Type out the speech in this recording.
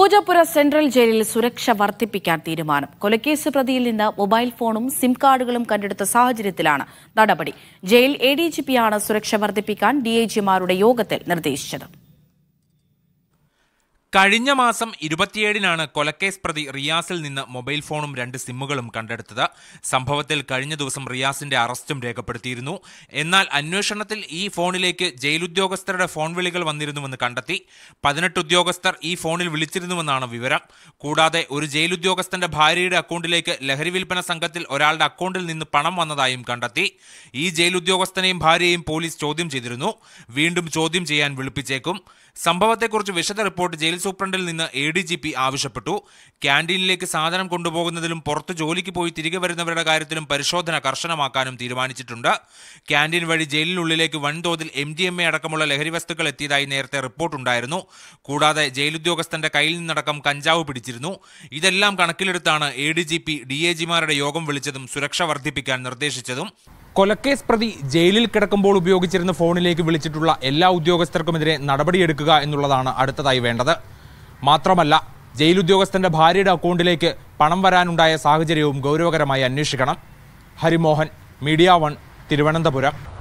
Poojappura central ജയിലിൽ സുരക്ഷ വർദ്ധിപ്പിക്കാൻ തീരുമാനം കൊലക്കേസ് പ്രതിയിൽ നിന്ന് മൊബൈൽ ഫോണും സിം കാർഡുകളും കണ്ടെടുത്ത സാഹചര്യത്തിലാണ് നടപടി ജയിൽ എ ഡി ജി പിയാണ് സുരക്ഷ വർദ്ധിപ്പിക്കാൻ ഡി യോഗത്തിൽ നിർദ്ദേശിച്ചത് കഴിഞ്ഞ മാസം ഇരുപത്തിയേഴിനാണ് കൊലക്കേസ് പ്രതി റിയാസിൽ നിന്ന് മൊബൈൽ ഫോണും രണ്ട് സിമ്മുകളും കണ്ടെടുത്തത് സംഭവത്തിൽ കഴിഞ്ഞ ദിവസം റിയാസിന്റെ അറസ്റ്റും രേഖപ്പെടുത്തിയിരുന്നു എന്നാൽ അന്വേഷണത്തിൽ ഈ ഫോണിലേക്ക് ജയിലുദ്യോഗസ്ഥരുടെ ഫോൺ വിളികൾ വന്നിരുന്നുവെന്ന് കണ്ടെത്തി പതിനെട്ട് ഉദ്യോഗസ്ഥർ ഈ ഫോണിൽ വിളിച്ചിരുന്നുവെന്നാണ് വിവരം കൂടാതെ ഒരു ജയിലുദ്യോഗസ്ഥന്റെ ഭാര്യയുടെ അക്കൗണ്ടിലേക്ക് ലഹരി വിൽപ്പന സംഘത്തിൽ ഒരാളുടെ അക്കൗണ്ടിൽ നിന്ന് പണം വന്നതായും കണ്ടെത്തി ഈ ജയിലുദ്യോഗസ്ഥനെയും ഭാര്യയെയും പോലീസ് ചോദ്യം ചെയ്തിരുന്നു വീണ്ടും ചോദ്യം ചെയ്യാൻ വിളിപ്പിച്ചേക്കും സംഭവത്തെക്കുറിച്ച് വിശദ റിപ്പോർട്ട് ജയിൽ സൂപ്രണ്ടിൽ നിന്ന് എ ഡി ജി പി ആവശ്യപ്പെട്ടു ക്യാൻറ്റീനിലേക്ക് സാധനം കൊണ്ടുപോകുന്നതിലും പുറത്ത് ജോലിക്ക് പോയി തിരികെ വരുന്നവരുടെ കാര്യത്തിലും പരിശോധന കർശനമാക്കാനും തീരുമാനിച്ചിട്ടുണ്ട് ക്യാൻറ്റീൻ വഴി ജയിലിനുള്ളിലേക്ക് വൻതോതിൽ എം ഡി എം എ അടക്കമുള്ള ലഹരി വസ്തുക്കൾ എത്തിയതായി നേരത്തെ റിപ്പോർട്ടുണ്ടായിരുന്നു കൂടാതെ ജയിലുദ്യോഗസ്ഥന്റെ കയ്യിൽ നിന്നടക്കം കഞ്ചാവ് പിടിച്ചിരുന്നു ഇതെല്ലാം കണക്കിലെടുത്താണ് A D G P D A ജിമാരുടെ യോഗം വിളിച്ചതും സുരക്ഷ വർദ്ധിപ്പിക്കാൻ നിർദ്ദേശിച്ചതും കൊലക്കേസ് പ്രതി ജയിലിൽ കിടക്കുമ്പോൾ ഉപയോഗിച്ചിരുന്ന ഫോണിലേക്ക് വിളിച്ചിട്ടുള്ള എല്ലാ ഉദ്യോഗസ്ഥർക്കുമെതിരെ നടപടിയെടുക്കുക എന്നുള്ളതാണ് അടുത്തതായി വേണ്ടത് മാത്രമല്ല ജയിലുദ്യോഗസ്ഥന്റെ ഭാര്യയുടെ അക്കൗണ്ടിലേക്ക് പണം വരാനുണ്ടായ സാഹചര്യവും ഗൗരവകരമായി അന്വേഷിക്കണം ഹരിമോഹൻ മീഡിയ വൺ തിരുവനന്തപുരം